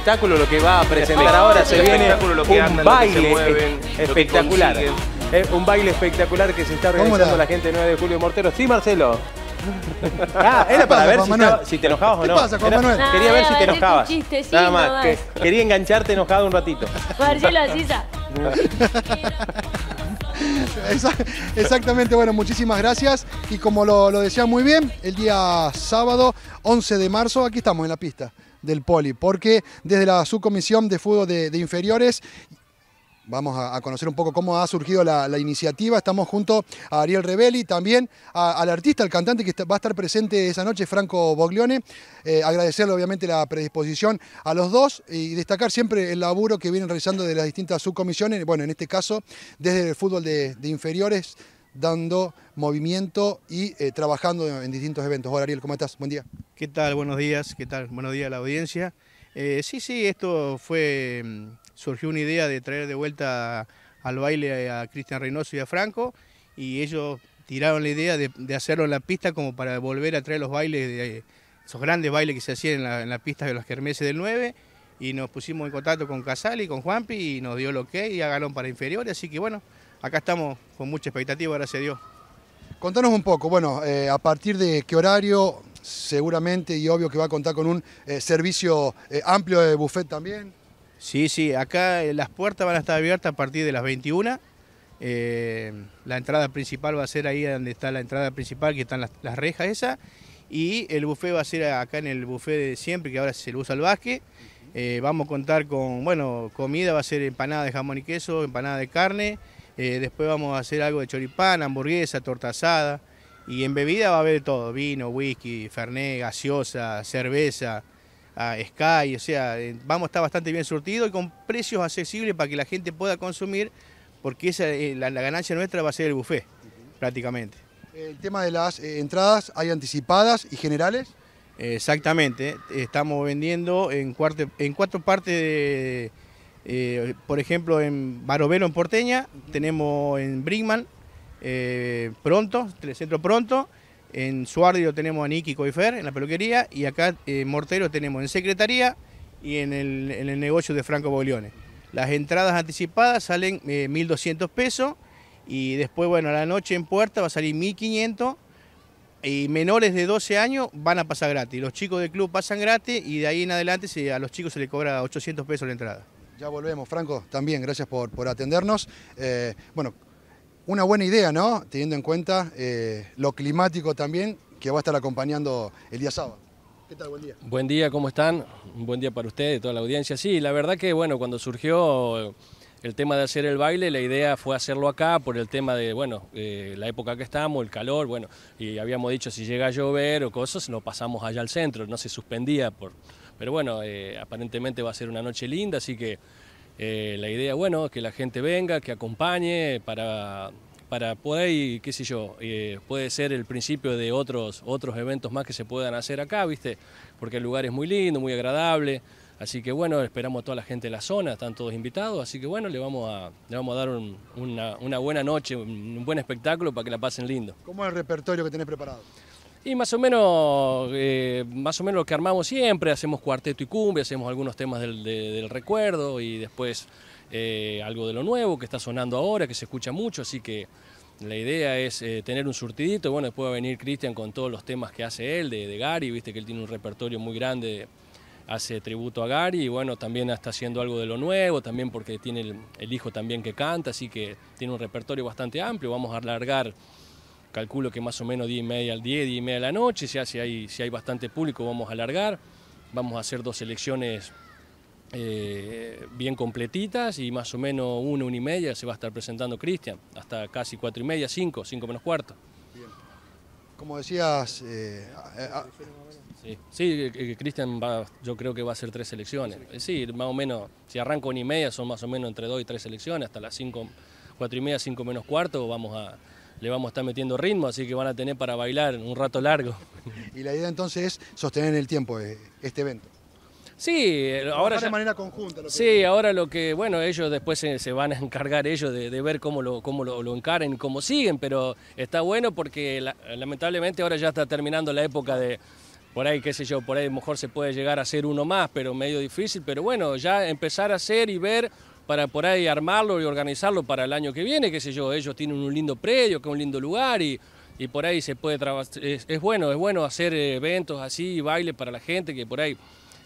espectáculo lo que va a presentar ahora. Se viene un baile espectacular. Eh, un baile espectacular que se está organizando la gente 9 de Julio Mortero. Sí, Marcelo. Ah, era para ver si, te enojabas o no. ¿Qué pasa, Juan Manuel? quería ver si te enojabas. Nada más. quería engancharte enojado un ratito. Marcelo, así Exactamente, bueno, muchísimas gracias. Y como lo, lo decía muy bien, el día sábado 11 de marzo, aquí estamos en la pista del Poli, porque desde la subcomisión de fútbol de, inferiores vamos a, conocer un poco cómo ha surgido la, iniciativa. Estamos junto a Ariel Rebelli, también al artista, al cantante que va a estar presente esa noche, Franco Boglione. Eh, agradecerle obviamente la predisposición a los dos y destacar siempre el laburo que vienen realizando de las distintas subcomisiones, bueno, en este caso desde el fútbol de, inferiores, dando movimiento y eh, trabajando en distintos eventos. Hola Ariel, ¿cómo estás? Buen día. ¿Qué tal? Buenos días, ¿qué tal? Buenos días a la audiencia. Eh, sí, sí, esto fue, mm, surgió una idea de traer de vuelta al baile a Cristian Reynoso y a Franco y ellos tiraron la idea de, hacerlo en la pista como para volver a traer los bailes, de, esos grandes bailes que se hacían en la, pista de los Kermeses del 9 y nos pusimos en contacto con Casali, con Juanpi y nos dio lo que y a Galón para inferiores, así que bueno, acá estamos con mucha expectativa, gracias a Dios. Contanos un poco, bueno, eh, a partir de qué horario, seguramente y obvio que va a contar con un eh, servicio eh, amplio de buffet también. Sí, sí, acá eh, las puertas van a estar abiertas a partir de las 21. la entrada principal va a ser ahí donde está la entrada principal, que están las, rejas esas. Y el buffet va a ser acá en el buffet de siempre, que ahora se le usa al básquet. vamos a contar con, bueno, comida, va a ser empanada de jamón y queso, empanada de carne. después vamos a hacer algo de choripán, hamburguesa, torta y en bebida va a haber todo, vino, whisky, fernet, gaseosa, cerveza, Sky, o sea, vamos a estar bastante bien surtido y con precios accesibles para que la gente pueda consumir, porque esa eh, la, ganancia nuestra va a ser el buffet, prácticamente. El tema de las eh, entradas, ¿hay anticipadas y generales? Exactamente, estamos vendiendo en, en cuatro partes, de, eh, por ejemplo, en Barovero en Porteña, tenemos en Brinkman, eh, pronto, Telecentro pronto. En Suardio tenemos a Niki Coifer, en la peluquería, y acá en eh, Mortero tenemos en Secretaría y en el, negocio de Franco Boglione. Las entradas anticipadas salen 1.200 eh, pesos y después, bueno, a la noche en puerta va a salir 1.500 y menores de 12 años van a pasar gratis. Los chicos del club pasan gratis y de ahí en adelante a los chicos se les cobra 800 pesos la entrada. Ya volvemos, Franco, también gracias por, atendernos. bueno, una buena idea, ¿no? Teniendo en cuenta eh, lo climático también, que va a estar acompañando el día sábado. ¿Qué tal? Buen día. Buen día, ¿cómo están? Un buen día para ustedes y toda la audiencia. Sí, la verdad que, bueno, cuando surgió el tema de hacer el baile, la idea fue hacerlo acá por el tema de, bueno, eh, la época que estamos, el calor, bueno, y habíamos dicho si llega a llover o cosas, lo pasamos allá al centro, no se suspendía por... Pero bueno, eh, aparentemente va a ser una noche linda, así que eh, la idea, bueno, que la gente venga, que acompañe para, poder, qué sé yo, eh, puede ser el principio de otros, otros eventos más que se puedan hacer acá, ¿viste? Porque el lugar es muy lindo, muy agradable. Así que bueno, esperamos a toda la gente de la zona, están todos invitados, así que bueno, le vamos a, le vamos a dar una buena noche, un buen espectáculo para que la pasen lindo. ¿Cómo es el repertorio que tenés preparado? Y más o menos, eh, más o menos lo que armamos siempre, hacemos cuarteto y cumbia, hacemos algunos temas del, recuerdo y después eh, algo de lo nuevo que está sonando ahora, que se escucha mucho, así que la idea es eh, tener un surtidito. Bueno, después va a venir Cristian con todos los temas que hace él, de, Gary, viste que él tiene un repertorio muy grande, hace tributo a Gary y bueno, también está haciendo algo de lo nuevo, también porque tiene el hijo también que canta, así que tiene un repertorio bastante amplio, vamos a alargar calculo que más o menos 10 y media al 10, y media de la noche, Si si hay, si hay bastante público vamos a alargar, vamos a hacer dos elecciones eh, bien completitas y más o menos 1, una y media se va a estar presentando Cristian, hasta casi cuatro y media, cinco, cinco menos cuarto. Bien. Como decías... Eh, eh, ah, sí, Cristian yo creo que va a hacer tres elecciones. Sí, más o menos, si arranco una y media son más o menos entre dos y tres elecciones, hasta las cinco, cuatro y media, cinco menos cuarto vamos a le vamos a estar metiendo ritmo, así que van a tener para bailar un rato largo. Y la idea entonces es sostener el tiempo de este evento. Sí, eh, ahora de manera conjunta. Lo que sí, ahora lo que bueno ellos después se, van a encargar ellos de, ver cómo lo cómo lo, encaren, cómo siguen, pero está bueno porque lamentablemente ahora ya está terminando la época de por ahí qué sé yo, por ahí mejor se puede llegar a hacer uno más, pero medio difícil, pero bueno ya empezar a hacer y ver para por ahí armarlo y organizarlo para el año que viene, qué sé yo, ellos tienen un lindo predio, que un lindo lugar y, y por ahí se puede trabajar, es, bueno, es bueno hacer eh, eventos así, baile para la gente que por ahí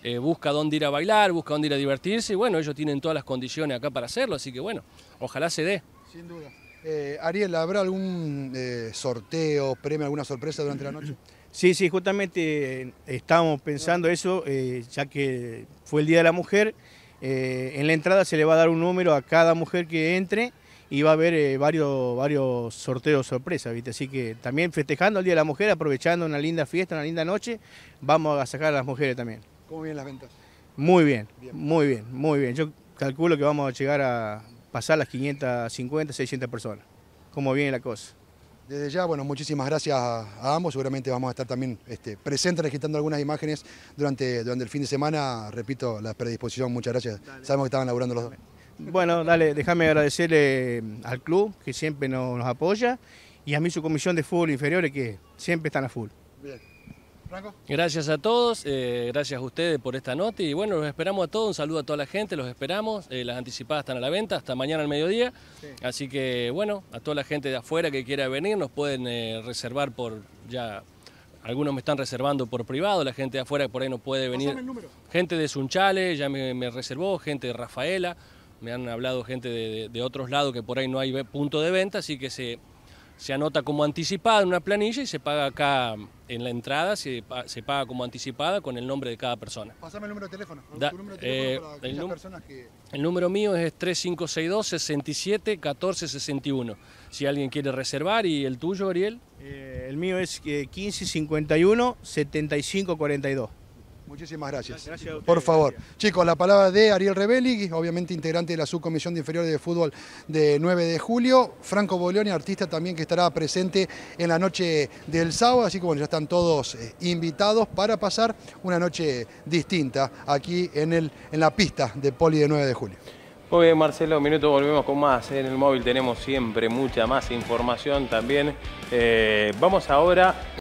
eh, busca dónde ir a bailar, busca dónde ir a divertirse y bueno, ellos tienen todas las condiciones acá para hacerlo, así que bueno, ojalá se dé. Sin duda. Eh, Ariel, ¿habrá algún sorteo, premio, alguna sorpresa durante la noche? Sí, sí, justamente estábamos pensando eso, ya que fue el Día de la Mujer eh, en la entrada se le va a dar un número a cada mujer que entre y va a haber eh, varios, varios sorteos sorpresa, ¿viste? Así que también festejando el Día de la Mujer, aprovechando una linda fiesta, una linda noche, vamos a sacar a las mujeres también. ¿Cómo vienen las ventas? Muy bien, bien, muy bien, muy bien. Yo calculo que vamos a llegar a pasar las 550, 600 personas. ¿Cómo viene la cosa? Desde ya, bueno, muchísimas gracias a, ambos. Seguramente vamos a estar también este, presentes registrando algunas imágenes durante, durante el fin de semana. Repito, la predisposición, muchas gracias. Sabemos que estaban laburando los dos. Bueno, dale, déjame agradecerle eh, al club que siempre nos, apoya y a mí su comisión de fútbol inferior que siempre están a full. Gracias a todos, eh, gracias a ustedes por esta nota y bueno, los esperamos a todos, un saludo a toda la gente, los esperamos, eh, las anticipadas están a la venta hasta mañana al mediodía, así que bueno, a toda la gente de afuera que quiera venir nos pueden eh, reservar por ya... Algunos me están reservando por privado, la gente de afuera por ahí no puede venir. Gente de Sunchales ya me, reservó, gente de Rafaela, me han hablado gente de, otros lados que por ahí no hay punto de venta, así que se, se anota como anticipada en una planilla y se paga acá en la entrada, se, paga como anticipada con el nombre de cada persona. Pasame el número de teléfono. El número de teléfono eh, personas que... el número mío es 3562 67 Si alguien quiere reservar, ¿y el tuyo, Ariel? Eh, el mío es 1551 eh, 7542. Muchísimas gracias. gracias Por favor. Chicos, la palabra de Ariel Rebelli, obviamente integrante de la Subcomisión de Inferiores de Fútbol de 9 de julio. Franco Boleoni, artista también que estará presente en la noche del sábado. Así que bueno, ya están todos eh, invitados para pasar una noche distinta aquí en, el, en la pista de Poli de 9 de julio. Muy bien, Marcelo, minuto volvemos con más. En el móvil tenemos siempre mucha más información también. Eh, vamos ahora...